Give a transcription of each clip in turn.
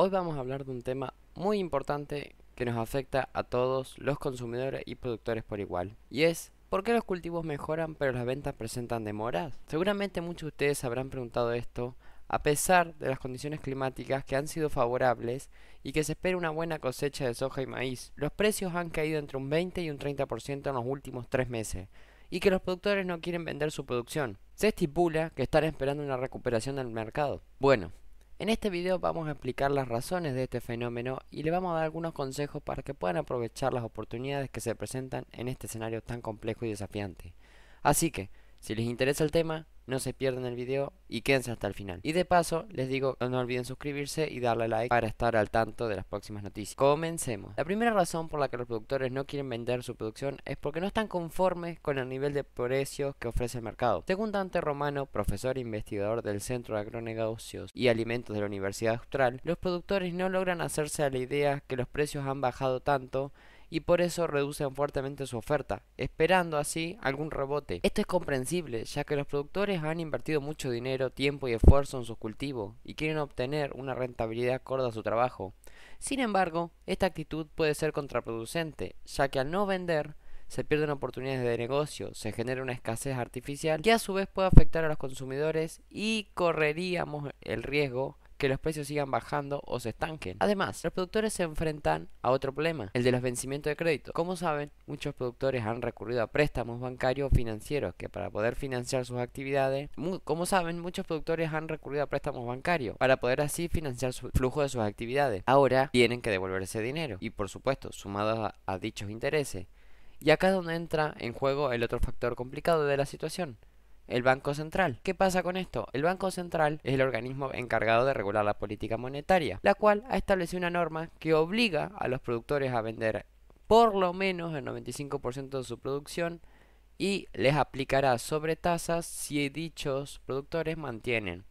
Hoy vamos a hablar de un tema muy importante que nos afecta a todos los consumidores y productores por igual, y es ¿por qué los cultivos mejoran pero las ventas presentan demoras? Seguramente muchos de ustedes habrán preguntado esto, a pesar de las condiciones climáticas que han sido favorables y que se espera una buena cosecha de soja y maíz. Los precios han caído entre un 20 y un 30% en los últimos tres meses, y que los productores no quieren vender su producción. Se estipula que están esperando una recuperación del mercado. Bueno, en este video vamos a explicar las razones de este fenómeno y le vamos a dar algunos consejos para que puedan aprovechar las oportunidades que se presentan en este escenario tan complejo y desafiante. Así que, si les interesa el tema, no se pierdan el video y quédense hasta el final. Y de paso, les digo, no olviden suscribirse y darle like para estar al tanto de las próximas noticias. Comencemos. La primera razón por la que los productores no quieren vender su producción es porque no están conformes con el nivel de precios que ofrece el mercado. Según Dante Romano, profesor e investigador del Centro de Agronegocios y Alimentos de la Universidad Austral, los productores no logran hacerse a la idea que los precios han bajado tanto y por eso reducen fuertemente su oferta, esperando así algún rebote. Esto es comprensible, ya que los productores han invertido mucho dinero, tiempo y esfuerzo en sus cultivos y quieren obtener una rentabilidad acorde a su trabajo. Sin embargo, esta actitud puede ser contraproducente, ya que al no vender, se pierden oportunidades de negocio, se genera una escasez artificial que a su vez puede afectar a los consumidores y correríamos el riesgo que los precios sigan bajando o se estanquen. Además, los productores se enfrentan a otro problema, el de los vencimientos de crédito. Como saben, muchos productores han recurrido a préstamos bancarios o financieros que para poder financiar sus actividades, como saben, muchos productores han recurrido a préstamos bancarios para poder así financiar su flujo de sus actividades. Ahora tienen que devolver ese dinero y por supuesto, sumados a, a dichos intereses. Y acá es donde entra en juego el otro factor complicado de la situación, el Banco Central. ¿Qué pasa con esto? El Banco Central es el organismo encargado de regular la política monetaria, la cual ha establecido una norma que obliga a los productores a vender por lo menos el 95% de su producción y les aplicará sobre tasas si dichos productores mantienen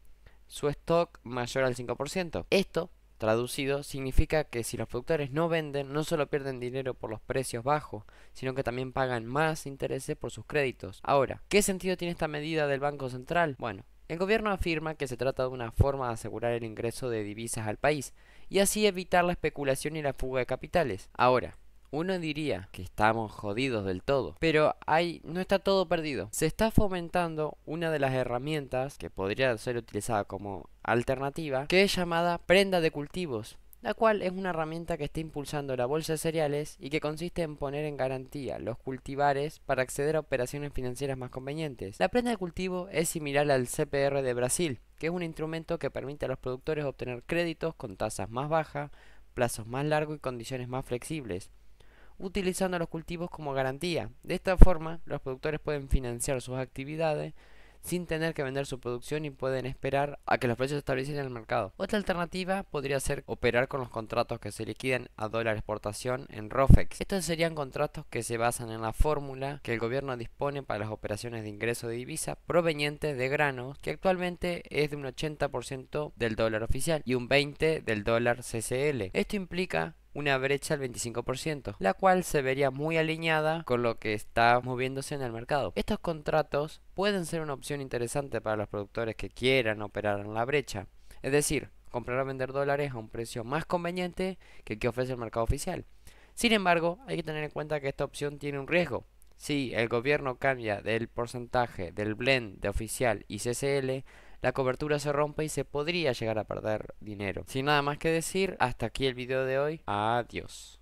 su stock mayor al 5%. Esto Traducido, significa que si los productores no venden, no solo pierden dinero por los precios bajos, sino que también pagan más intereses por sus créditos. Ahora, ¿qué sentido tiene esta medida del Banco Central? Bueno, el gobierno afirma que se trata de una forma de asegurar el ingreso de divisas al país y así evitar la especulación y la fuga de capitales. Ahora, uno diría que estamos jodidos del todo, pero ahí no está todo perdido. Se está fomentando una de las herramientas que podría ser utilizada como alternativa, que es llamada prenda de cultivos, la cual es una herramienta que está impulsando la bolsa de cereales y que consiste en poner en garantía los cultivares para acceder a operaciones financieras más convenientes. La prenda de cultivo es similar al CPR de Brasil, que es un instrumento que permite a los productores obtener créditos con tasas más bajas, plazos más largos y condiciones más flexibles utilizando los cultivos como garantía. De esta forma, los productores pueden financiar sus actividades sin tener que vender su producción y pueden esperar a que los precios se establecen en el mercado. Otra alternativa podría ser operar con los contratos que se liquiden a dólar exportación en ROFEX. Estos serían contratos que se basan en la fórmula que el gobierno dispone para las operaciones de ingreso de divisa provenientes de granos, que actualmente es de un 80% del dólar oficial y un 20% del dólar CCL. Esto implica una brecha al 25%, la cual se vería muy alineada con lo que está moviéndose en el mercado. Estos contratos pueden ser una opción interesante para los productores que quieran operar en la brecha, es decir, comprar o vender dólares a un precio más conveniente que el que ofrece el mercado oficial. Sin embargo, hay que tener en cuenta que esta opción tiene un riesgo. Si el gobierno cambia del porcentaje del blend de oficial y CCL la cobertura se rompe y se podría llegar a perder dinero. Sin nada más que decir, hasta aquí el video de hoy. Adiós.